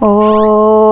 어...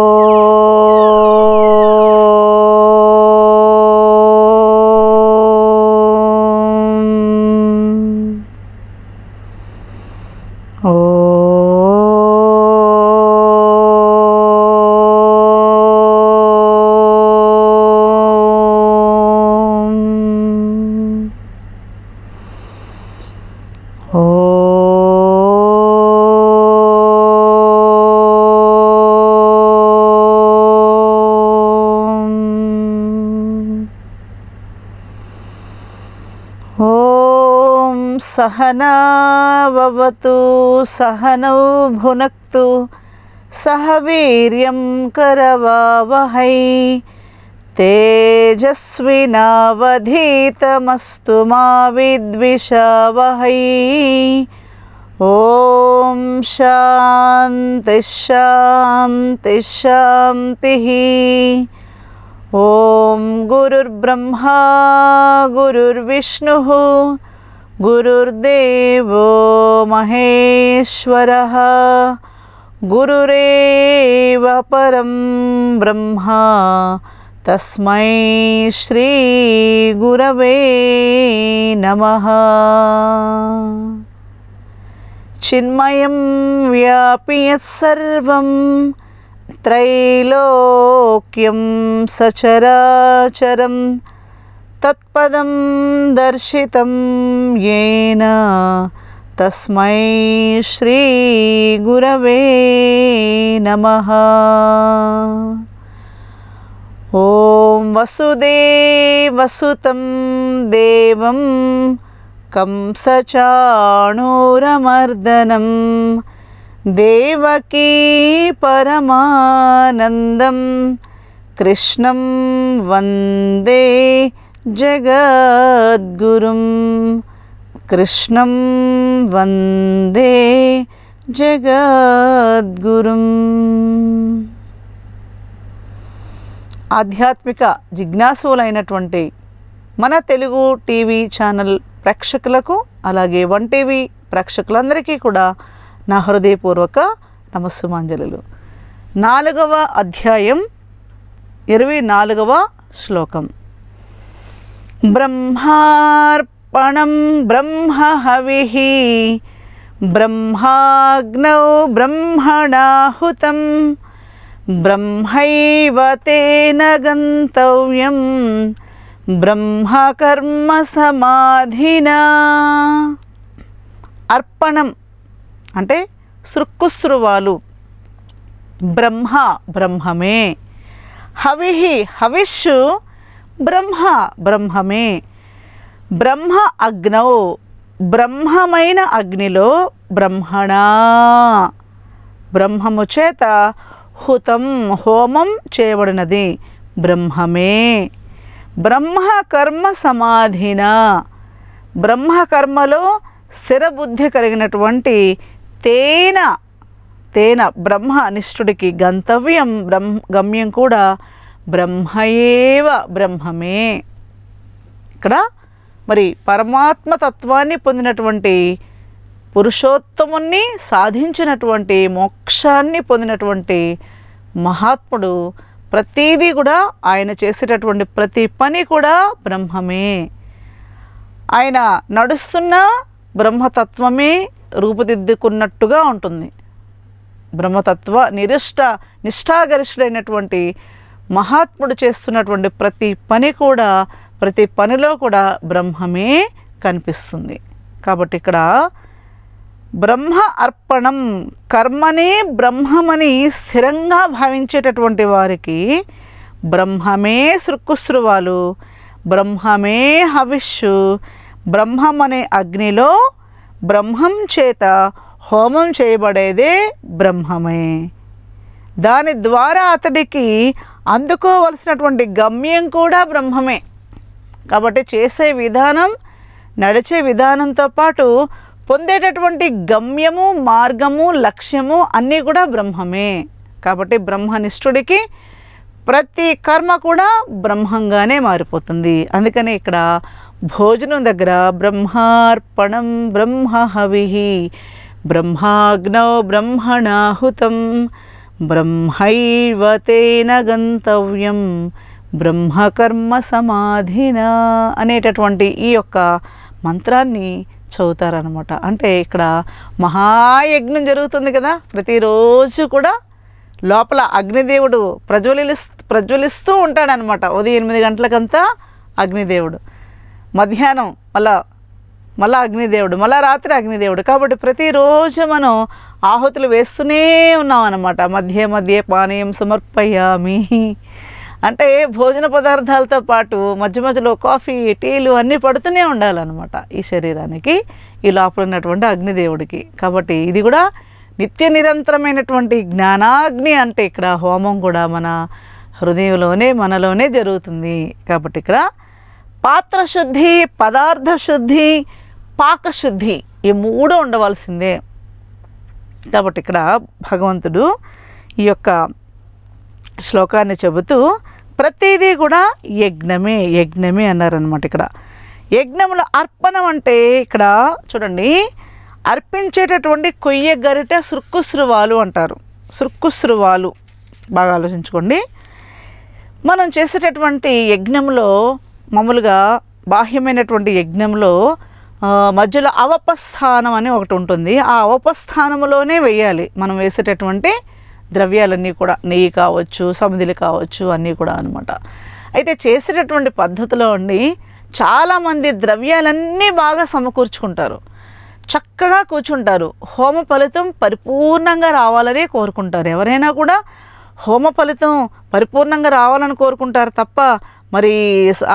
सहनावतु सहनौ भुनक्तु सह वीर्यं करवावहै तेजस्विनावधीतमस्तु मा विद्विषावहै ॐ शान्तिश्शान्तिश्शान्तिः ॐ गुरुर्ब्रह्मा गुरुर्विष्णुः गुरुर्देवो महेश्वरः गुरुरेव परं ब्रह्मा तस्म श्रीगुरवे नमः चिन्मयं व्यापि यत्सर्वं त्रैलोक्यं तत्पदं दर्शितं येन तस्मै श्रीगुरवे नमः ॐ वसुदेवसुतं देवं कंसचाणूरमर्दनं देवकी परमानन्दं कृष्णं वन्दे జగద్గురుం కృష్ణం వందే జగద్గురుం ఆధ్యాత్మిక జిజ్ఞాసులైనటువంటి మన తెలుగు టీవీ ఛానల్ ప్రేక్షకులకు అలాగే వన్ టీవీ ప్రేక్షకులందరికీ కూడా నా హృదయపూర్వక నమస్సుమాంజలు నాలుగవ అధ్యాయం ఇరవై నాలుగవ శ్లోకం బ్రహ్మార్పణం బ్రహ్మహవి బ్రహ్మాగ్నౌ బ్రహ్మణాహుతం బ్రహ్మైవ తేన గంతవ్యం బ్రహ్మకర్మ సమాధినా అర్పణం అంటే సృక్కుశ్రువాలు బ్రహ్మ బ్రహ్మమే హవిహి హవిష్షు బ్రహ్మ బ్రహ్మమే బ్రహ్మ అగ్నౌ బ్రహ్మమైన అగ్నిలో బ్రహ్మణ బ్రహ్మము చేత హుతం హోమం చేయబడినది బ్రహ్మమే బ్రహ్మకర్మ సమాధిన బ్రహ్మకర్మలో స్థిరబుద్ధి కలిగినటువంటి తేన తేన బ్రహ్మ అనిష్టుడికి గంతవ్యం బ్రహ్మ గమ్యం కూడా బ్రహ్మయేవ బ్రహ్మమే ఇక్కడ మరి పరమాత్మ తత్వాన్ని పొందినటువంటి పురుషోత్తముని సాధించినటువంటి మోక్షాన్ని పొందినటువంటి మహాత్ముడు ప్రతీది కూడా ఆయన చేసేటటువంటి ప్రతి పని కూడా బ్రహ్మమే ఆయన నడుస్తున్న బ్రహ్మతత్వమే రూపుదిద్దుకున్నట్టుగా ఉంటుంది బ్రహ్మతత్వ నిరిష్ట నిష్ఠాగరిష్ఠుడైనటువంటి మహాత్ముడు చేస్తున్నటువంటి ప్రతి పని కూడా ప్రతి పనిలో కూడా బ్రహ్మమే కనిపిస్తుంది కాబట్టి ఇక్కడ బ్రహ్మ అర్పణం కర్మనే బ్రహ్మమని స్థిరంగా భావించేటటువంటి వారికి బ్రహ్మమే సృక్కుశ్రువాలు బ్రహ్మమే హవిష్యు బ్రహ్మమనే అగ్నిలో బ్రహ్మం చేత హోమం చేయబడేదే బ్రహ్మమే దాని ద్వారా అతడికి అందుకోవలసినటువంటి గమ్యం కూడా బ్రహ్మమే కాబట్టి చేసే విధానం నడిచే విధానంతో పాటు పొందేటటువంటి గమ్యము మార్గము లక్ష్యము అన్నీ కూడా బ్రహ్మమే కాబట్టి బ్రహ్మనిష్ఠుడికి ప్రతి కర్మ కూడా బ్రహ్మంగానే మారిపోతుంది అందుకని ఇక్కడ భోజనం దగ్గర బ్రహ్మార్పణం బ్రహ్మహవి బ్రహ్మాగ్నౌ బ్రహ్మణాహుతం బ్రహ్మైవతేన గంతవ్యం బ్రహ్మకర్మ సమాధిన అనేటటువంటి ఈ యొక్క మంత్రాన్ని చదువుతారనమాట అంటే ఇక్కడ మహాయజ్ఞం జరుగుతుంది కదా ప్రతిరోజు కూడా లోపల అగ్నిదేవుడు ప్రజ్వలిస్ ప్రజ్వలిస్తూ ఉంటాడనమాట ఉదయం ఎనిమిది గంటలకంతా అగ్నిదేవుడు మధ్యాహ్నం మళ్ళా మళ్ళా అగ్నిదేవుడు మళ్ళా రాత్రి అగ్నిదేవుడు కాబట్టి ప్రతిరోజు మనం ఆహుతులు వేస్తూనే ఉన్నాం అనమాట మధ్య మధ్య పానీయం సమర్పయ్యామి అంటే భోజన పదార్థాలతో పాటు మధ్య మధ్యలో కాఫీ టీలు అన్నీ పడుతూనే ఉండాలన్నమాట ఈ శరీరానికి ఈ లోపల ఉన్నటువంటి అగ్నిదేవుడికి కాబట్టి ఇది కూడా నిత్య నిరంతరమైనటువంటి జ్ఞానాగ్ని అంటే ఇక్కడ హోమం కూడా మన హృదయంలోనే మనలోనే జరుగుతుంది కాబట్టి ఇక్కడ పాత్రశుద్ధి పదార్థ శుద్ధి పాకశుద్ధి ఈ మూడు ఉండవలసిందే కాబట్టి ఇక్కడ భగవంతుడు ఈ యొక్క శ్లోకాన్ని చెబుతూ ప్రతిదీ కూడా యజ్ఞమే యజ్ఞమే అన్నారనమాట ఇక్కడ యజ్ఞముల అర్పణం అంటే ఇక్కడ చూడండి అర్పించేటటువంటి కొయ్య గరిట సృక్కుస్రువాలు అంటారు సృక్కుస్రువాలు బాగా ఆలోచించుకోండి మనం చేసేటటువంటి యజ్ఞంలో మామూలుగా బాహ్యమైనటువంటి యజ్ఞంలో మధ్యలో అవపస్థానం అని ఒకటి ఉంటుంది ఆ అవపస్థానంలోనే వేయాలి మనం వేసేటటువంటి ద్రవ్యాలన్నీ కూడా నెయ్యి కావచ్చు సమిధిలు కావచ్చు అన్నీ కూడా అనమాట అయితే చేసేటటువంటి పద్ధతిలో ఉండి చాలామంది ద్రవ్యాలన్నీ బాగా సమకూర్చుకుంటారు చక్కగా కూర్చుంటారు హోమ ఫలితం పరిపూర్ణంగా రావాలని కోరుకుంటారు ఎవరైనా కూడా హోమ ఫలితం పరిపూర్ణంగా రావాలని కోరుకుంటారు తప్ప మరి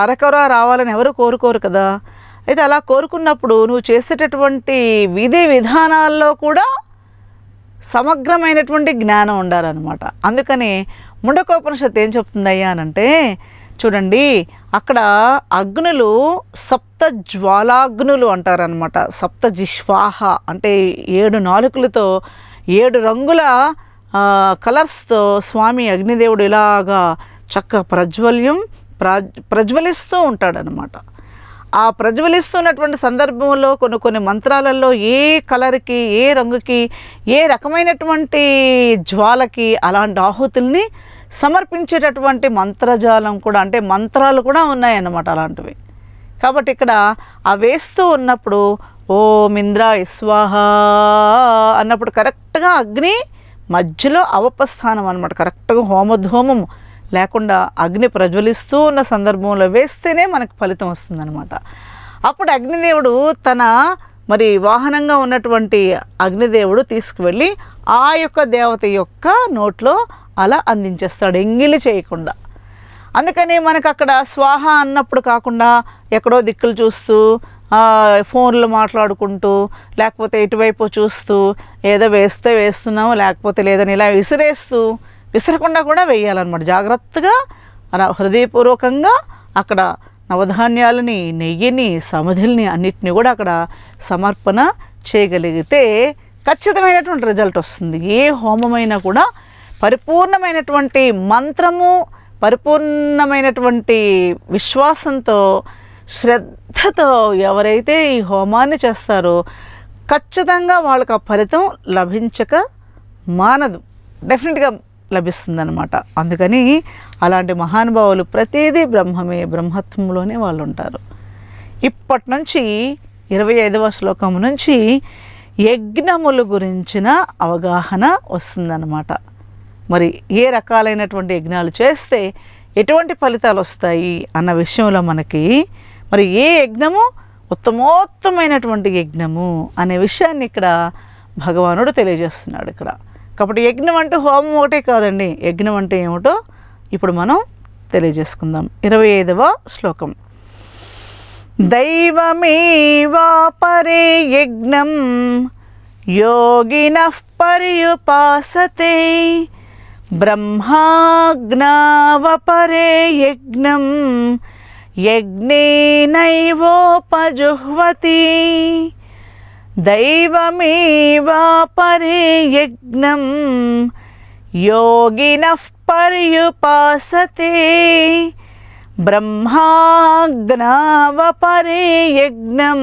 అరకొర రావాలని ఎవరు కోరుకోరు కదా అయితే అలా కోరుకున్నప్పుడు నువ్వు చేసేటటువంటి విధి విధానాల్లో కూడా సమగ్రమైనటువంటి జ్ఞానం ఉండాలన్నమాట అందుకని ముండకోపనిషత్ ఏం చెప్తుందయ్యా అనంటే చూడండి అక్కడ అగ్నులు సప్త జ్వాలాగ్నులు అంటారనమాట సప్త జిహ్వాహ అంటే ఏడు నాలుకలతో ఏడు రంగుల కలర్స్తో స్వామి అగ్నిదేవుడు ఇలాగా చక్క ప్రజ్వల్యం ప్రా ప్రజ్వలిస్తూ ఉంటాడనమాట ఆ ప్రజ్వలిస్తున్నటువంటి సందర్భంలో కొన్ని కొన్ని మంత్రాలలో ఏ కలర్కి ఏ రంగుకి ఏ రకమైనటువంటి జ్వాలకి అలాంటి ఆహుతుల్ని సమర్పించేటటువంటి మంత్రజాలం కూడా అంటే మంత్రాలు కూడా ఉన్నాయన్నమాట అలాంటివి కాబట్టి ఇక్కడ ఆ వేస్తూ ఉన్నప్పుడు ఓ మింద్రా ఇస్వాహ అన్నప్పుడు కరెక్ట్గా అగ్ని మధ్యలో అవపస్థానం అనమాట కరెక్ట్గా హోమధూమం లేకుండా అగ్ని ప్రజ్వలిస్తూ ఉన్న సందర్భంలో వేస్తేనే మనకు ఫలితం వస్తుందన్నమాట అప్పుడు అగ్నిదేవుడు తన మరి వాహనంగా ఉన్నటువంటి అగ్నిదేవుడు తీసుకువెళ్ళి ఆ యొక్క దేవత యొక్క నోట్లో అలా అందించేస్తాడు ఎంగిలి చేయకుండా అందుకని మనకు అక్కడ స్వాహ అన్నప్పుడు కాకుండా ఎక్కడో దిక్కులు చూస్తూ ఫోన్లు మాట్లాడుకుంటూ లేకపోతే ఇటువైపు చూస్తూ ఏదో వేస్తే వేస్తున్నాము లేకపోతే లేదని ఇలా విసిరేస్తూ విసరకుండా కూడా వేయాలన్నమాట జాగ్రత్తగా అలా హృదయపూర్వకంగా అక్కడ నవధాన్యాలని నెయ్యిని సమధుల్ని అన్నిటిని కూడా అక్కడ సమర్పణ చేయగలిగితే ఖచ్చితమైనటువంటి రిజల్ట్ వస్తుంది ఏ హోమమైనా కూడా పరిపూర్ణమైనటువంటి మంత్రము పరిపూర్ణమైనటువంటి విశ్వాసంతో శ్రద్ధతో ఎవరైతే ఈ హోమాన్ని చేస్తారో ఖచ్చితంగా వాళ్ళకు ఆ ఫలితం లభించక మానదు డెఫినెట్గా లభిస్తుందన్నమాట అందుకని అలాంటి మహానుభావులు ప్రతిదీ బ్రహ్మమే బ్రహ్మత్వంలోనే వాళ్ళు ఉంటారు ఇప్పటి నుంచి ఇరవై ఐదవ శ్లోకం నుంచి యజ్ఞముల గురించిన అవగాహన వస్తుందన్నమాట మరి ఏ రకాలైనటువంటి యజ్ఞాలు చేస్తే ఎటువంటి ఫలితాలు వస్తాయి అన్న విషయంలో మనకి మరి ఏ యజ్ఞము ఉత్తమోత్తమైనటువంటి యజ్ఞము అనే విషయాన్ని ఇక్కడ భగవానుడు తెలియజేస్తున్నాడు ఇక్కడ కాబట్టి యజ్ఞం అంటే హోమం ఒకటే కాదండి యజ్ఞం అంటే ఏమిటో ఇప్పుడు మనం తెలియజేసుకుందాం ఇరవై ఐదవ శ్లోకం పరే యజ్ఞం యోగిన పర్యుపాసతే బ్రహ్మాగ్నావపరే యజ్ఞం నైవోపజుహ్వతి దైవమేవాపరే యజ్ఞం యోగిన పర్యుపాసతే బ్రహ్మాగ్నావపరే యజ్ఞం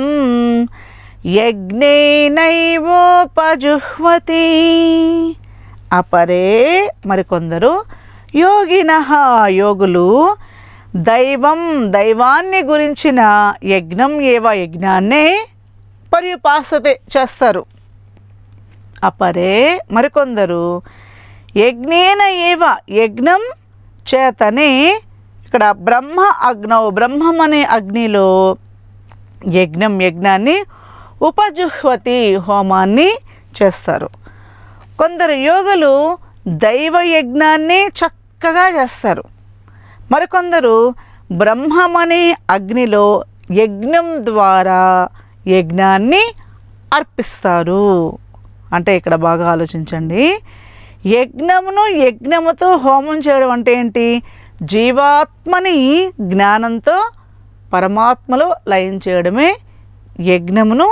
యజ్ఞేనైవోపజుహ్వతి అపరే మరికొందరు యోగిన యోగులు దైవం దైవాన్ని గురించిన యజ్ఞం ఏవ యజ్ఞాన్నే పర్యుపాసతే చేస్తారు అపరే మరికొందరు యజ్ఞేన ఏవ యజ్ఞం చేతనే ఇక్కడ బ్రహ్మ అగ్నవు బ్రహ్మం అనే అగ్నిలో యజ్ఞం యజ్ఞాన్ని ఉపజుహ్వతి హోమాన్ని చేస్తారు కొందరు యోగులు దైవ యజ్ఞాన్ని చక్కగా చేస్తారు మరికొందరు బ్రహ్మమనే అగ్నిలో యజ్ఞం ద్వారా యజ్ఞాన్ని అర్పిస్తారు అంటే ఇక్కడ బాగా ఆలోచించండి యజ్ఞమును యజ్ఞముతో హోమం చేయడం అంటే ఏంటి జీవాత్మని జ్ఞానంతో పరమాత్మలో లయం చేయడమే యజ్ఞమును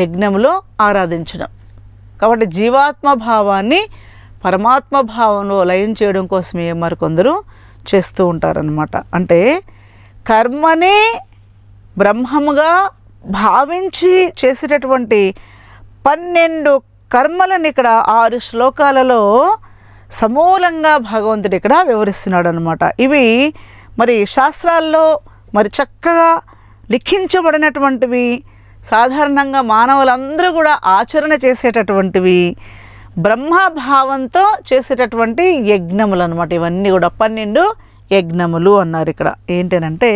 యజ్ఞములో ఆరాధించడం కాబట్టి జీవాత్మ భావాన్ని పరమాత్మ భావంలో లయం చేయడం కోసమే మరికొందరు చేస్తూ ఉంటారనమాట అంటే కర్మనే బ్రహ్మముగా భావించి చేసేటటువంటి పన్నెండు కర్మలను ఇక్కడ ఆరు శ్లోకాలలో సమూలంగా భగవంతుడు ఇక్కడ వివరిస్తున్నాడు అనమాట ఇవి మరి శాస్త్రాల్లో మరి చక్కగా లిఖించబడినటువంటివి సాధారణంగా మానవులందరూ కూడా ఆచరణ చేసేటటువంటివి బ్రహ్మభావంతో చేసేటటువంటి యజ్ఞములు అనమాట ఇవన్నీ కూడా పన్నెండు యజ్ఞములు అన్నారు ఇక్కడ ఏంటనంటే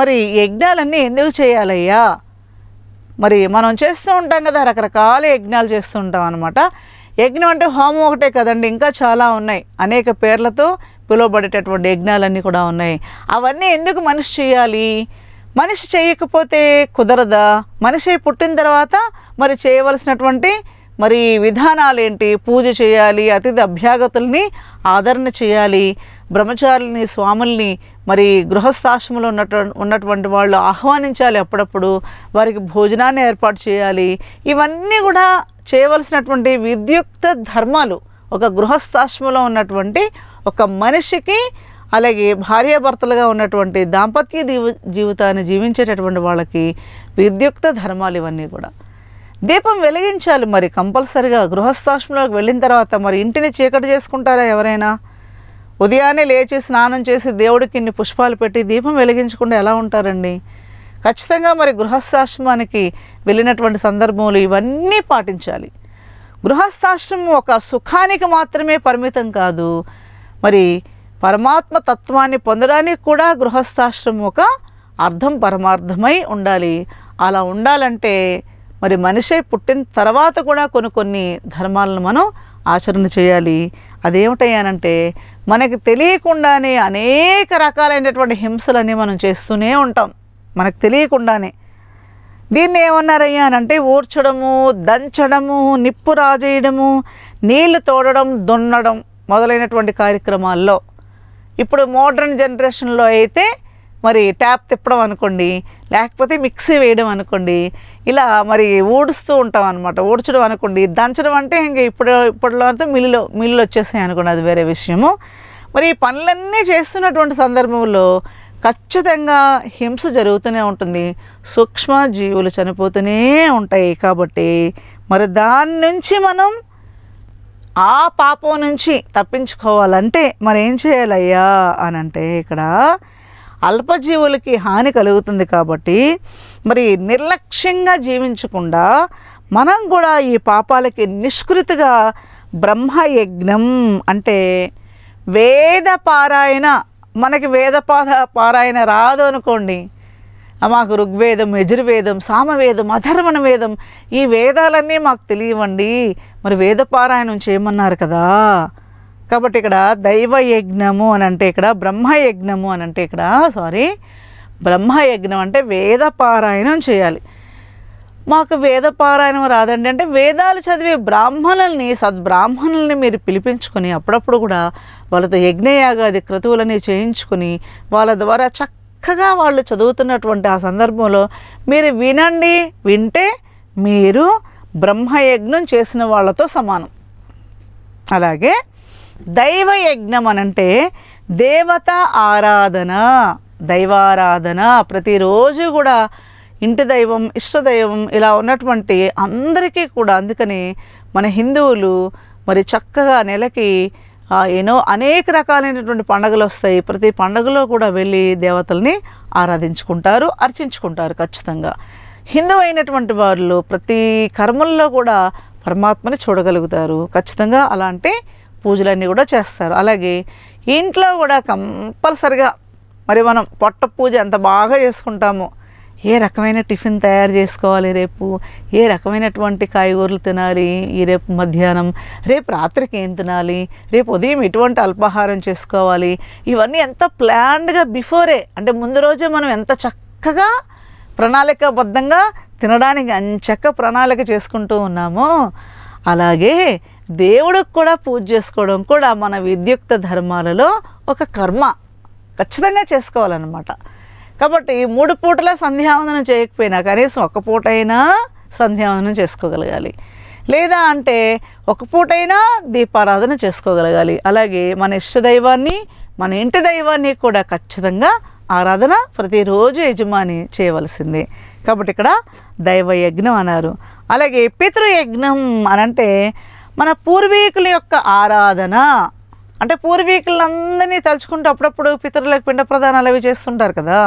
మరి యజ్ఞాలన్నీ ఎందుకు చేయాలయ్యా మరి మనం చేస్తూ ఉంటాం కదా రకరకాల యజ్ఞాలు చేస్తూ ఉంటాం అనమాట యజ్ఞం అంటే హోమం ఒకటే కదండి ఇంకా చాలా ఉన్నాయి అనేక పేర్లతో పిలువబడేటటువంటి యజ్ఞాలన్నీ కూడా ఉన్నాయి అవన్నీ ఎందుకు మనిషి చేయాలి మనిషి చేయకపోతే కుదరదా మనిషి పుట్టిన తర్వాత మరి చేయవలసినటువంటి మరి విధానాలేంటి పూజ చేయాలి అతిథి అభ్యాగతుల్ని ఆదరణ చేయాలి బ్రహ్మచారుల్ని స్వాముల్ని మరి గృహస్థాశ్రమంలో ఉన్నటు ఉన్నటువంటి వాళ్ళు ఆహ్వానించాలి అప్పుడప్పుడు వారికి భోజనాన్ని ఏర్పాటు చేయాలి ఇవన్నీ కూడా చేయవలసినటువంటి విద్యుక్త ధర్మాలు ఒక గృహస్థాశ్రమంలో ఉన్నటువంటి ఒక మనిషికి అలాగే భార్యాభర్తలుగా ఉన్నటువంటి దాంపత్య జీవితాన్ని జీవించేటటువంటి వాళ్ళకి విద్యుక్త ధర్మాలు ఇవన్నీ కూడా దీపం వెలిగించాలి మరి కంపల్సరిగా గృహస్థాశ్రంలోకి వెళ్ళిన తర్వాత మరి ఇంటిని చీకటి చేసుకుంటారా ఎవరైనా ఉదయాన్నే లేచి స్నానం చేసి దేవుడికి ఇన్ని పుష్పాలు పెట్టి దీపం వెలిగించకుండా ఎలా ఉంటారండి ఖచ్చితంగా మరి గృహస్థాశ్రమానికి వెళ్ళినటువంటి సందర్భంలో ఇవన్నీ పాటించాలి గృహస్థాశ్రమం ఒక సుఖానికి మాత్రమే పరిమితం కాదు మరి పరమాత్మ తత్వాన్ని పొందడానికి కూడా గృహస్థాశ్రమం ఒక అర్థం పరమార్థమై ఉండాలి అలా ఉండాలంటే మరి మనిషే పుట్టిన తర్వాత కూడా కొన్ని కొన్ని ధర్మాలను మనం ఆచరణ చేయాలి అదేమిటయ్యానంటే మనకి తెలియకుండానే అనేక రకాలైనటువంటి హింసలన్నీ మనం చేస్తూనే ఉంటాం మనకు తెలియకుండానే దీన్ని ఏమన్నారయ్యా అని అంటే ఊడ్చడము దంచడము నిప్పు రాజేయడము నీళ్లు తోడడం దున్నడం మొదలైనటువంటి కార్యక్రమాల్లో ఇప్పుడు మోడర్న్ జనరేషన్లో అయితే మరి ట్యాప్ తిప్పడం అనుకోండి లేకపోతే మిక్సీ వేయడం అనుకోండి ఇలా మరి ఊడుస్తూ ఉంటాం అనమాట ఊడ్చడం అనుకోండి దంచడం అంటే ఇంక ఇప్పుడు ఇప్పట్లో అంతా మిల్లులో మిల్లులు వచ్చేసాయి అనుకోండి అది వేరే విషయము మరి ఈ పనులన్నీ చేస్తున్నటువంటి సందర్భంలో ఖచ్చితంగా హింస జరుగుతూనే ఉంటుంది సూక్ష్మ జీవులు చనిపోతూనే ఉంటాయి కాబట్టి మరి దాని నుంచి మనం ఆ పాపం నుంచి తప్పించుకోవాలంటే మరి ఏం చేయాలయ్యా అని అంటే ఇక్కడ అల్పజీవులకి హాని కలుగుతుంది కాబట్టి మరి నిర్లక్ష్యంగా జీవించకుండా మనం కూడా ఈ పాపాలకి నిష్కృతిగా బ్రహ్మయజ్ఞం అంటే వేద పారాయణ మనకి వేద పారాయణ రాదు అనుకోండి మాకు ఋగ్వేదం యజుర్వేదం సామవేదం అధర్మణ వేదం ఈ వేదాలన్నీ మాకు తెలియవండి మరి వేద పారాయణం చేయమన్నారు కదా కాబట్టి ఇక్కడ దైవ యజ్ఞము అని అంటే ఇక్కడ బ్రహ్మయజ్ఞము అని అంటే ఇక్కడ సారీ బ్రహ్మయజ్ఞం అంటే వేద పారాయణం చేయాలి మాకు వేద పారాయణం రాదండి అంటే వేదాలు చదివే బ్రాహ్మణుల్ని సద్బ్రాహ్మణుల్ని మీరు పిలిపించుకొని అప్పుడప్పుడు కూడా వాళ్ళతో యజ్ఞయాగాది క్రతువులని చేయించుకొని వాళ్ళ ద్వారా చక్కగా వాళ్ళు చదువుతున్నటువంటి ఆ సందర్భంలో మీరు వినండి వింటే మీరు బ్రహ్మయజ్ఞం చేసిన వాళ్ళతో సమానం అలాగే దైవ యజ్ఞం అనంటే దేవత ఆరాధన దైవారాధన ప్రతిరోజు కూడా ఇంటి దైవం ఇష్టదైవం ఇలా ఉన్నటువంటి అందరికీ కూడా అందుకని మన హిందువులు మరి చక్కగా నెలకి ఎన్నో అనేక రకాలైనటువంటి పండుగలు వస్తాయి ప్రతి పండుగలో కూడా వెళ్ళి దేవతల్ని ఆరాధించుకుంటారు అర్చించుకుంటారు ఖచ్చితంగా హిందూ అయినటువంటి వాళ్ళు ప్రతి కర్మల్లో కూడా పరమాత్మని చూడగలుగుతారు ఖచ్చితంగా అలాంటి పూజలన్నీ కూడా చేస్తారు అలాగే ఇంట్లో కూడా కంపల్సరిగా మరి మనం పొట్ట పూజ ఎంత బాగా చేసుకుంటామో ఏ రకమైన టిఫిన్ తయారు చేసుకోవాలి రేపు ఏ రకమైనటువంటి కాయగూరలు తినాలి ఈ రేపు మధ్యాహ్నం రేపు రాత్రికి ఏం తినాలి రేపు ఉదయం ఎటువంటి అల్పాహారం చేసుకోవాలి ఇవన్నీ ఎంత ప్లాన్డ్గా బిఫోరే అంటే ముందు రోజే మనం ఎంత చక్కగా ప్రణాళికబద్ధంగా తినడానికి అంచక్క ప్రణాళిక చేసుకుంటూ ఉన్నామో అలాగే దేవుడికి కూడా పూజ చేసుకోవడం కూడా మన విద్యుక్త ధర్మాలలో ఒక కర్మ ఖచ్చితంగా చేసుకోవాలన్నమాట కాబట్టి మూడు పూటల సంధ్యావందనం చేయకపోయినా కనీసం ఒక పూట అయినా సంధ్యావందనం చేసుకోగలగాలి లేదా అంటే ఒక పూటైనా దీపారాధన చేసుకోగలగాలి అలాగే మన ఇష్ట దైవాన్ని మన ఇంటి దైవాన్ని కూడా ఖచ్చితంగా ఆరాధన ప్రతిరోజు యజమాని చేయవలసిందే కాబట్టి ఇక్కడ దైవ యజ్ఞం అన్నారు అలాగే పితృయజ్ఞం అనంటే మన పూర్వీకుల యొక్క ఆరాధన అంటే పూర్వీకులందరినీ తలుచుకుంటూ అప్పుడప్పుడు పితరులకు పిండ ప్రధానాలు అవి చేస్తుంటారు కదా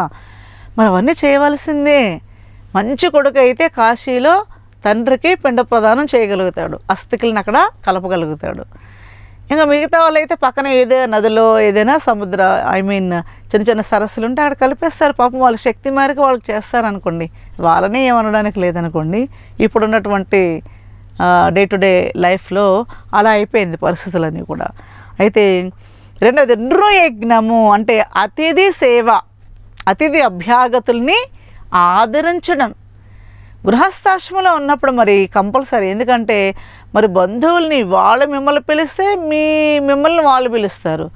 మరి అవన్నీ చేయవలసిందే మంచి కొడుకు అయితే కాశీలో తండ్రికి పిండ ప్రదానం చేయగలుగుతాడు అస్థికులను అక్కడ కలపగలుగుతాడు ఇంకా మిగతా వాళ్ళైతే పక్కన ఏదో నదిలో ఏదైనా సముద్ర ఐ మీన్ చిన్న చిన్న సరస్సులు ఉంటే అక్కడ కలిపేస్తారు పాపం వాళ్ళ శక్తి మేరకు వాళ్ళకి చేస్తారనుకోండి వాళ్ళని ఏమనడానికి లేదనుకోండి ఇప్పుడున్నటువంటి డే టు డే లైఫ్లో అలా అయిపోయింది పరిస్థితులన్నీ కూడా అయితే రెండవది నృయజ్ఞము అంటే అతిథి సేవ అతిథి అభ్యాగతుల్ని ఆదరించడం గృహస్థాశ్రమంలో ఉన్నప్పుడు మరి కంపల్సరీ ఎందుకంటే మరి బంధువుల్ని వాళ్ళు మిమ్మల్ని పిలిస్తే మీ మిమ్మల్ని వాళ్ళు పిలుస్తారు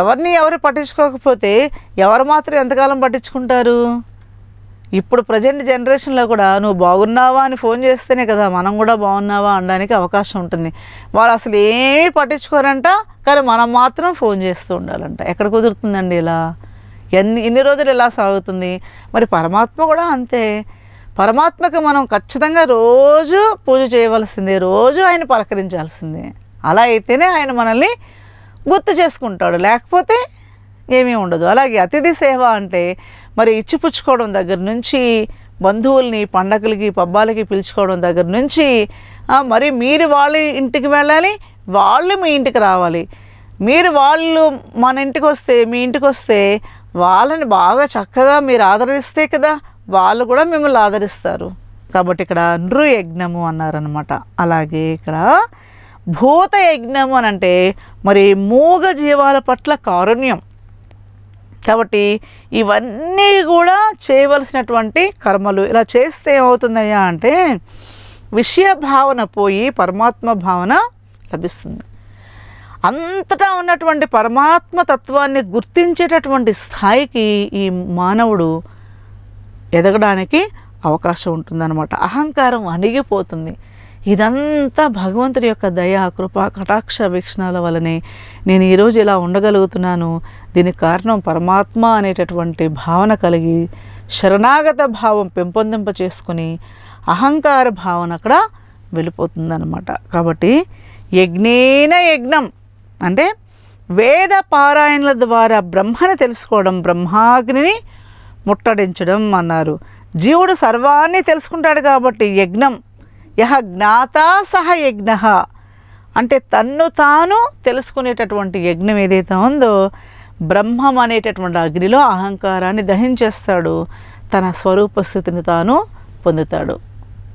ఎవరిని ఎవరు పట్టించుకోకపోతే ఎవరు మాత్రం ఎంతకాలం పట్టించుకుంటారు ఇప్పుడు ప్రజెంట్ జనరేషన్లో కూడా నువ్వు బాగున్నావా అని ఫోన్ చేస్తేనే కదా మనం కూడా బాగున్నావా అనడానికి అవకాశం ఉంటుంది వాళ్ళు అసలు ఏమీ పట్టించుకోరంట కానీ మనం మాత్రం ఫోన్ చేస్తూ ఉండాలంట ఎక్కడ కుదురుతుందండి ఇలా ఎన్ని ఎన్ని రోజులు ఇలా సాగుతుంది మరి పరమాత్మ కూడా అంతే పరమాత్మకి మనం ఖచ్చితంగా రోజు పూజ చేయవలసిందే రోజు ఆయన పలకరించాల్సిందే అలా అయితేనే ఆయన మనల్ని గుర్తు చేసుకుంటాడు లేకపోతే ఏమీ ఉండదు అలాగే అతిథి సేవ అంటే మరి ఇచ్చిపుచ్చుకోవడం దగ్గర నుంచి బంధువుల్ని పండగలకి పబ్బాలకి పిలుచుకోవడం దగ్గర నుంచి మరి మీరు వాళ్ళ ఇంటికి వెళ్ళాలి వాళ్ళు మీ ఇంటికి రావాలి మీరు వాళ్ళు మన ఇంటికి వస్తే మీ ఇంటికి వస్తే వాళ్ళని బాగా చక్కగా మీరు ఆదరిస్తే కదా వాళ్ళు కూడా మిమ్మల్ని ఆదరిస్తారు కాబట్టి ఇక్కడ నృయజ్ఞము అన్నారనమాట అలాగే ఇక్కడ భూత యజ్ఞము అని అంటే మరి మూగ జీవాల పట్ల కారుణ్యం కాబట్టి ఇవన్నీ కూడా చేయవలసినటువంటి కర్మలు ఇలా చేస్తే ఏమవుతుందయ్యా అంటే విషయ భావన పోయి పరమాత్మ భావన లభిస్తుంది అంతటా ఉన్నటువంటి పరమాత్మ తత్వాన్ని గుర్తించేటటువంటి స్థాయికి ఈ మానవుడు ఎదగడానికి అవకాశం ఉంటుందన్నమాట అహంకారం అణిగిపోతుంది ఇదంతా భగవంతుడి యొక్క దయ కృప కటాక్ష వీక్షణాల వలనే నేను ఈరోజు ఇలా ఉండగలుగుతున్నాను దీనికి కారణం పరమాత్మ అనేటటువంటి భావన కలిగి శరణాగత భావం పెంపొందింప చేసుకుని అహంకార భావన అక్కడ వెళ్ళిపోతుందన్నమాట కాబట్టి యజ్ఞేన యజ్ఞం అంటే వేద పారాయణల ద్వారా బ్రహ్మను తెలుసుకోవడం బ్రహ్మాగ్నిని ముట్టడించడం అన్నారు జీవుడు సర్వాన్ని తెలుసుకుంటాడు కాబట్టి యజ్ఞం యహ జ్ఞాతా సహ యజ్ఞ అంటే తన్ను తాను తెలుసుకునేటటువంటి యజ్ఞం ఏదైతే ఉందో బ్రహ్మం అనేటటువంటి అగ్నిలో అహంకారాన్ని దహించేస్తాడు తన స్వరూప స్థితిని తాను పొందుతాడు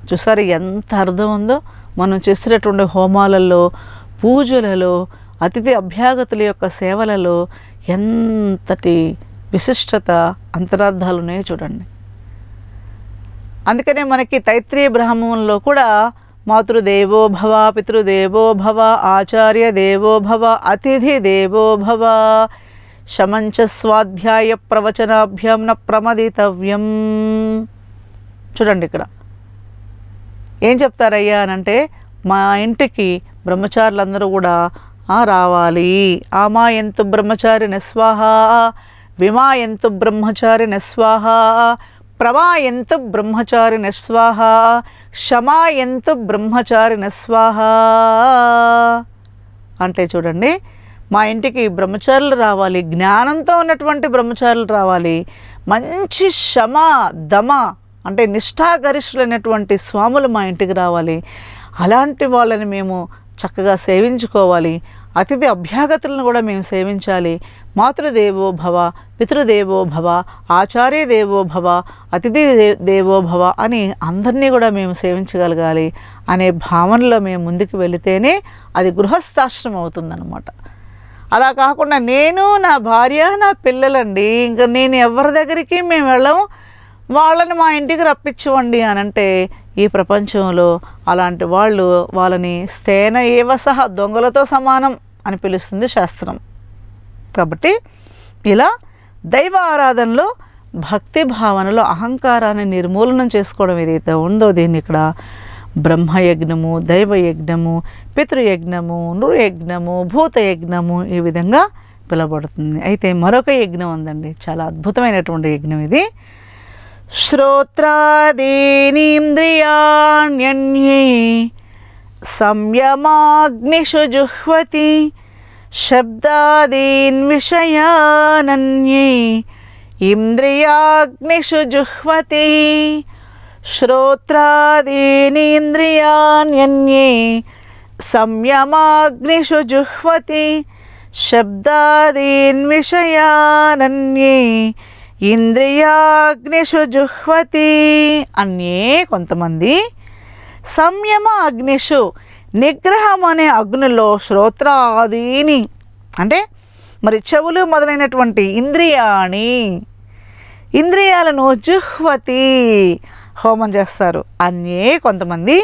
చూసారు ఎంత అర్థం ఉందో మనం చేసినటువంటి హోమాలలో పూజలలో అతిథి అభ్యాగతుల యొక్క సేవలలో ఎంతటి విశిష్టత అంతరార్థాలు ఉన్నాయో చూడండి అందుకనే మనకి తైత్రీయ బ్రాహ్మణంలో కూడా మాతృదేవో భవ పితృదేవో భవ ఆచార్య దేవో భవ అతిథి దేవో భవ శమంచ స్వాధ్యాయ ప్రవచనాభ్యం న ప్రమదితవ్యం చూడండి ఇక్కడ ఏం చెప్తారయ్యా అనంటే మా ఇంటికి బ్రహ్మచారులందరూ కూడా రావాలి ఆమా ఎంతు బ్రహ్మచారి నిస్వాహ విమా ఎంతు బ్రహ్మచారి నిస్వాహ ప్రమాయంతు బ్రహ్మచారి నిస్వాహ క్షమాయంతు బ్రహ్మచారి నిస్వాహ అంటే చూడండి మా ఇంటికి బ్రహ్మచారులు రావాలి జ్ఞానంతో ఉన్నటువంటి బ్రహ్మచారులు రావాలి మంచి క్షమ దమ అంటే నిష్ఠాగరిష్ఠులైనటువంటి స్వాములు మా ఇంటికి రావాలి అలాంటి వాళ్ళని మేము చక్కగా సేవించుకోవాలి అతిథి అభ్యాగతులను కూడా మేము సేవించాలి మాతృదేవో భవ పితృదేవో భవ ఆచార్య దేవో భవ అతిథి దేవో భవ అని అందరినీ కూడా మేము సేవించగలగాలి అనే భావనలో మేము ముందుకు వెళితేనే అది గృహస్థాశ్రమం అవుతుందన్నమాట అలా కాకుండా నేను నా భార్య నా పిల్లలండి ఇంకా నేను ఎవరి దగ్గరికి మేము వెళ్ళము వాళ్ళని మా ఇంటికి రప్పించవండి అని అంటే ఈ ప్రపంచంలో అలాంటి వాళ్ళు వాళ్ళని స్థేన సహా దొంగలతో సమానం అని పిలుస్తుంది శాస్త్రం కాబట్టి ఇలా దైవ ఆరాధనలో భక్తి భావనలో అహంకారాన్ని నిర్మూలనం చేసుకోవడం ఏదైతే ఉందో దీన్ని ఇక్కడ బ్రహ్మయజ్ఞము దైవయజ్ఞము పితృయజ్ఞము నృయజ్ఞము భూతయజ్ఞము ఈ విధంగా పిలబడుతుంది అయితే మరొక యజ్ఞం ఉందండి చాలా అద్భుతమైనటువంటి యజ్ఞం ఇది శ్రోత్రాదీనింద్రియాణ్యన్యే సంయమాగ్నిషు జుహ్వతి శబ్దాదీన్ విషయానన్యే ఇంద్రియాగ్నిషు జుహ్వతి శ్రోత్రాదీనింద్రియాన్యన్యే సంయమాగ్నిషు జుహ్వతి శబ్దాదీన్ విషయానన్యే ఇంద్రియాగ్నిషు జుహ్వతి అన్యే కొంతమంది సంయమ అగ్నిషు నిగ్రహం అనే అగ్నిలో శ్రోత్రాదీని అంటే మరి చెవులు మొదలైనటువంటి ఇంద్రియాని ఇంద్రియాలను జుహ్వతి హోమం చేస్తారు అన్నీ కొంతమంది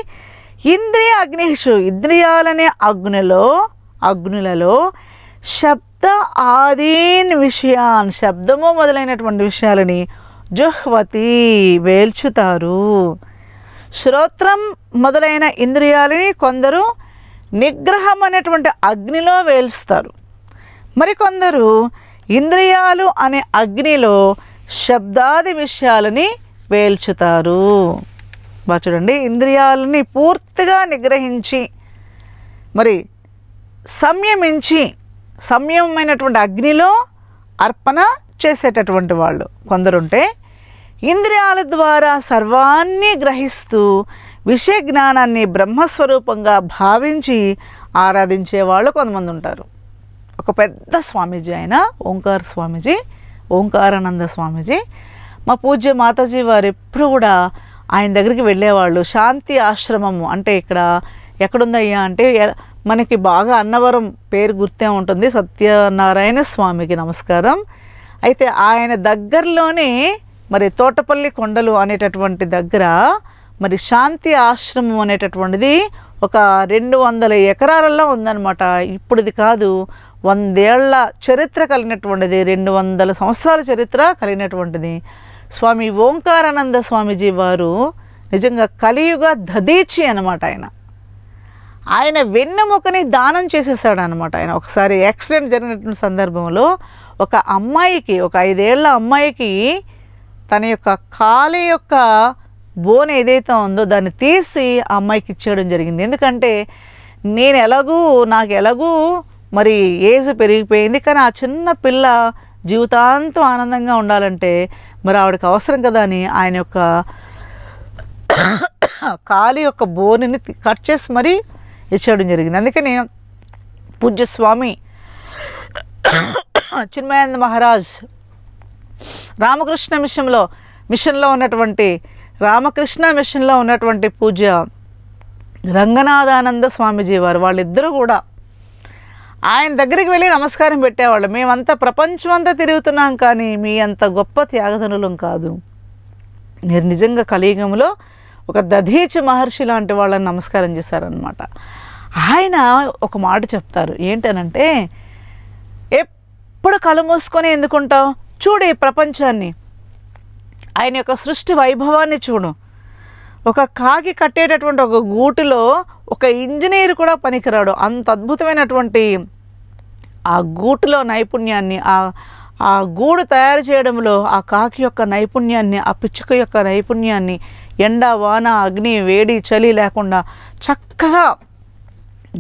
ఇంద్రియ అగ్నిషు ఇంద్రియాలనే అగ్నిలో అగ్నులలో శబ్ద ఆదీన్ విషయాన్ శబ్దము మొదలైనటువంటి విషయాలని జుహ్వతి వేల్చుతారు శ్రోత్రం మొదలైన ఇంద్రియాలని కొందరు నిగ్రహం అనేటువంటి అగ్నిలో వేలుస్తారు మరికొందరు ఇంద్రియాలు అనే అగ్నిలో శబ్దాది విషయాలని వేల్చుతారు బాగా చూడండి ఇంద్రియాలని పూర్తిగా నిగ్రహించి మరి సంయమించి సంయమైనటువంటి అగ్నిలో అర్పణ చేసేటటువంటి వాళ్ళు కొందరుంటే ఇంద్రియాల ద్వారా సర్వాన్ని గ్రహిస్తూ విషయ జ్ఞానాన్ని బ్రహ్మస్వరూపంగా భావించి ఆరాధించే వాళ్ళు కొంతమంది ఉంటారు ఒక పెద్ద స్వామీజీ ఆయన ఓంకార స్వామీజీ ఓంకారానంద స్వామీజీ మా పూజ్య మాతాజీ వారు ఎప్పుడు కూడా ఆయన దగ్గరికి వెళ్ళేవాళ్ళు శాంతి ఆశ్రమము అంటే ఇక్కడ ఎక్కడుందయ్యా అంటే మనకి బాగా అన్నవరం పేరు గుర్తే ఉంటుంది సత్యనారాయణ స్వామికి నమస్కారం అయితే ఆయన దగ్గరలోనే మరి తోటపల్లి కొండలు అనేటటువంటి దగ్గర మరి శాంతి ఆశ్రమం అనేటటువంటిది ఒక రెండు వందల ఎకరాలలో ఉందన్నమాట ఇప్పుడుది కాదు వందేళ్ల చరిత్ర కలిగినటువంటిది రెండు వందల సంవత్సరాల చరిత్ర కలిగినటువంటిది స్వామి ఓంకారానంద స్వామీజీ వారు నిజంగా కలియుగ దదీచి అనమాట ఆయన ఆయన వెన్నెముకని దానం చేసేసాడు అనమాట ఆయన ఒకసారి యాక్సిడెంట్ జరిగినటువంటి సందర్భంలో ఒక అమ్మాయికి ఒక ఐదేళ్ల అమ్మాయికి తన యొక్క కాలి యొక్క బోన్ ఏదైతే ఉందో దాన్ని తీసి ఆ అమ్మాయికి ఇచ్చేయడం జరిగింది ఎందుకంటే నేను ఎలాగూ నాకు ఎలాగూ మరి ఏజ్ పెరిగిపోయింది కానీ ఆ చిన్న పిల్ల జీవితాంతం ఆనందంగా ఉండాలంటే మరి ఆవిడకి అవసరం కదా అని ఆయన యొక్క కాలి యొక్క బోనిని కట్ చేసి మరీ ఇచ్చేయడం జరిగింది అందుకని పూజ్యస్వామి చిన్మయానంద మహారాజ్ రామకృష్ణ మిషన్లో మిషన్లో ఉన్నటువంటి రామకృష్ణ మిషన్లో ఉన్నటువంటి పూజ రంగనాథానంద స్వామిజీ వారు వాళ్ళిద్దరూ కూడా ఆయన దగ్గరికి వెళ్ళి నమస్కారం పెట్టేవాళ్ళు మేమంతా ప్రపంచమంతా తిరుగుతున్నాం కానీ మీ అంత గొప్ప త్యాగధనులం కాదు మీరు నిజంగా కలియుగంలో ఒక దధీచ మహర్షి లాంటి వాళ్ళని నమస్కారం చేశారనమాట ఆయన ఒక మాట చెప్తారు ఏంటనంటే ఎప్పుడు కళ్ళు మూసుకొని ఎందుకుంటావు చూడు ఈ ప్రపంచాన్ని ఆయన యొక్క సృష్టి వైభవాన్ని చూడు ఒక కాకి కట్టేటటువంటి ఒక గూటిలో ఒక ఇంజనీర్ కూడా పనికిరాడు అంత అద్భుతమైనటువంటి ఆ గూటిలో నైపుణ్యాన్ని ఆ ఆ గూడు తయారు చేయడంలో ఆ కాకి యొక్క నైపుణ్యాన్ని ఆ పిచ్చుక యొక్క నైపుణ్యాన్ని ఎండ వాన అగ్ని వేడి చలి లేకుండా చక్కగా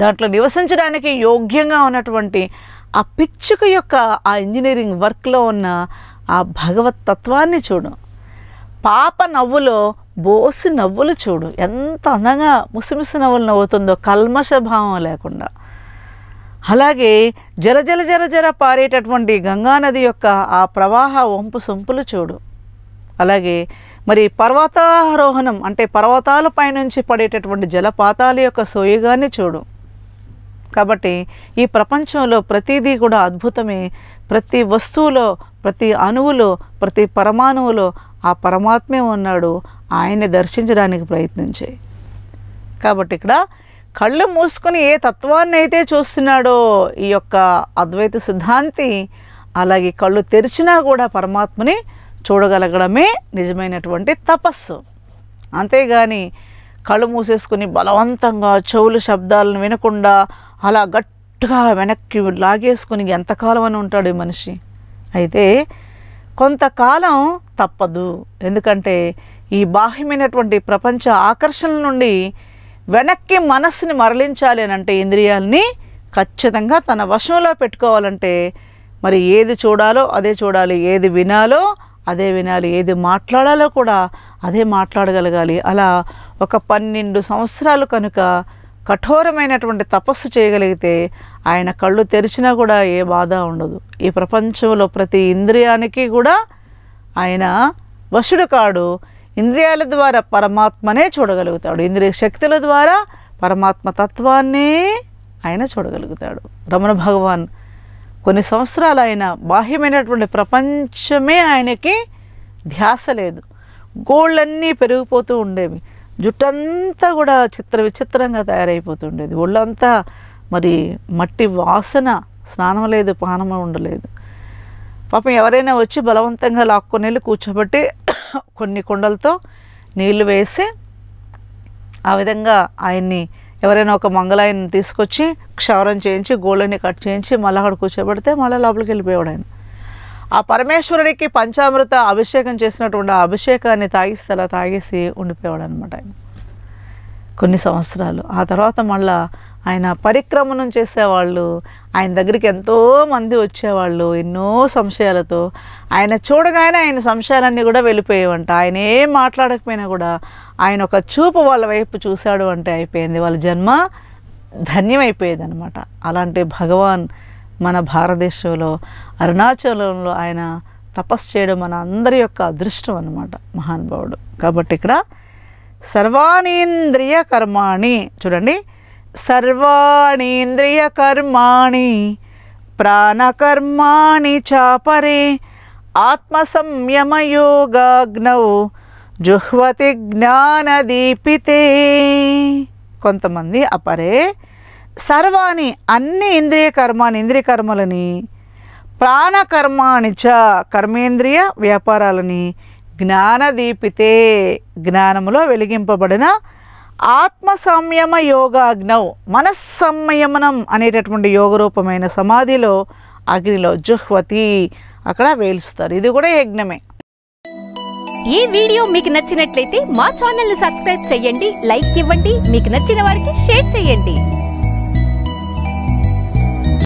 దాంట్లో నివసించడానికి యోగ్యంగా ఉన్నటువంటి ఆ పిచ్చుక యొక్క ఆ ఇంజనీరింగ్ వర్క్లో ఉన్న ఆ భగవత్ తత్వాన్ని చూడు పాప నవ్వులో బోసి నవ్వులు చూడు ఎంత అందంగా ముసిముసి నవ్వులు నవ్వుతుందో కల్మషభావం లేకుండా అలాగే జల జల జర జర పారేటటువంటి గంగానది యొక్క ఆ ప్రవాహ వంపు సొంపులు చూడు అలాగే మరి పర్వతారోహణం అంటే పర్వతాల పైనుంచి పడేటటువంటి జలపాతాల యొక్క సోయగాన్ని చూడు కాబట్టి ఈ ప్రపంచంలో ప్రతిదీ కూడా అద్భుతమే ప్రతి వస్తువులో ప్రతి అణువులో ప్రతి పరమాణువులో ఆ పరమాత్మే ఉన్నాడు ఆయన్ని దర్శించడానికి ప్రయత్నించే కాబట్టి ఇక్కడ కళ్ళు మూసుకుని ఏ తత్వాన్ని అయితే చూస్తున్నాడో ఈ యొక్క అద్వైత సిద్ధాంతి అలాగే కళ్ళు తెరిచినా కూడా పరమాత్మని చూడగలగడమే నిజమైనటువంటి తపస్సు అంతేగాని కళ్ళు మూసేసుకుని బలవంతంగా చెవులు శబ్దాలను వినకుండా అలా గట్టిగా వెనక్కి లాగేసుకుని ఎంతకాలం అని ఉంటాడు ఈ మనిషి అయితే కొంతకాలం తప్పదు ఎందుకంటే ఈ బాహ్యమైనటువంటి ప్రపంచ ఆకర్షణల నుండి వెనక్కి మనస్సుని మరలించాలి అంటే ఇంద్రియాలని ఖచ్చితంగా తన వశంలో పెట్టుకోవాలంటే మరి ఏది చూడాలో అదే చూడాలి ఏది వినాలో అదే వినాలి ఏది మాట్లాడాలో కూడా అదే మాట్లాడగలగాలి అలా ఒక పన్నెండు సంవత్సరాలు కనుక కఠోరమైనటువంటి తపస్సు చేయగలిగితే ఆయన కళ్ళు తెరిచినా కూడా ఏ బాధ ఉండదు ఈ ప్రపంచంలో ప్రతి ఇంద్రియానికి కూడా ఆయన వశుడు కాడు ఇంద్రియాల ద్వారా పరమాత్మనే చూడగలుగుతాడు ఇంద్రియ శక్తుల ద్వారా పరమాత్మ తత్వాన్నే ఆయన చూడగలుగుతాడు రమణ భగవాన్ కొన్ని సంవత్సరాలు ఆయన బాహ్యమైనటువంటి ప్రపంచమే ఆయనకి ధ్యాస లేదు గోళ్ళన్నీ పెరిగిపోతూ ఉండేవి జుట్టంతా కూడా చిత్ర విచిత్రంగా తయారైపోతుండేది ఒళ్ళంతా మరి మట్టి వాసన స్నానం లేదు పానము ఉండలేదు పాపం ఎవరైనా వచ్చి బలవంతంగా లాక్కొని వెళ్ళి కూర్చోబెట్టి కొన్ని కుండలతో నీళ్లు వేసి ఆ విధంగా ఆయన్ని ఎవరైనా ఒక మంగళాయన్ని తీసుకొచ్చి క్షవరం చేయించి గోళ్ళని కట్ చేయించి మళ్ళీ అక్కడ కూర్చోబెడితే మళ్ళీ లోపలికి వెళ్ళిపోయాడు ఆయన ఆ పరమేశ్వరుడికి పంచామృత అభిషేకం చేసినటువంటి ఆ అభిషేకాన్ని తాగిస్తే అలా తాగేసి ఉండిపోయాడు అనమాట ఆయన కొన్ని సంవత్సరాలు ఆ తర్వాత మళ్ళా ఆయన పరిక్రమణం చేసేవాళ్ళు ఆయన దగ్గరికి ఎంతో మంది వచ్చేవాళ్ళు ఎన్నో సంశయాలతో ఆయన చూడగానే ఆయన సంశయాలన్నీ కూడా వెళ్ళిపోయేవంట ఆయన ఏం మాట్లాడకపోయినా కూడా ఆయన ఒక చూపు వాళ్ళ వైపు చూశాడు అంటే అయిపోయింది వాళ్ళ జన్మ ధన్యమైపోయేది అనమాట అలాంటి భగవాన్ మన భారతదేశంలో అరుణాచలంలో ఆయన తపస్సు చేయడం మన అందరి యొక్క అదృష్టం అన్నమాట మహానుభావుడు కాబట్టి ఇక్కడ సర్వాణీంద్రియ కర్మాణి చూడండి సర్వాణీంద్రియ కర్మాణి ప్రాణకర్మాణి చాపరే ఆత్మసంయమయోగాగ్నౌ జుహ్వతి జ్ఞానదీపితే కొంతమంది అపరే సర్వాణి అన్ని ఇంద్రియ కర్మాని ఇంద్రియ కర్మలని ప్రాణకర్మాణి చ కర్మేంద్రియ వ్యాపారాలని జ్ఞానదీపితే జ్ఞానములో వెలిగింపబడిన ఆత్మ సంయమ యోగాగ్నౌ మనస్సంయమనం అనేటటువంటి యోగరూపమైన సమాధిలో అగ్నిలో జుహ్వతి అక్కడ వేలుస్తారు ఇది కూడా యజ్ఞమే ఈ వీడియో మీకు నచ్చినట్లయితే మా ఛానల్ని సబ్స్క్రైబ్ చేయండి లైక్ ఇవ్వండి మీకు నచ్చిన వారికి షేర్ చేయండి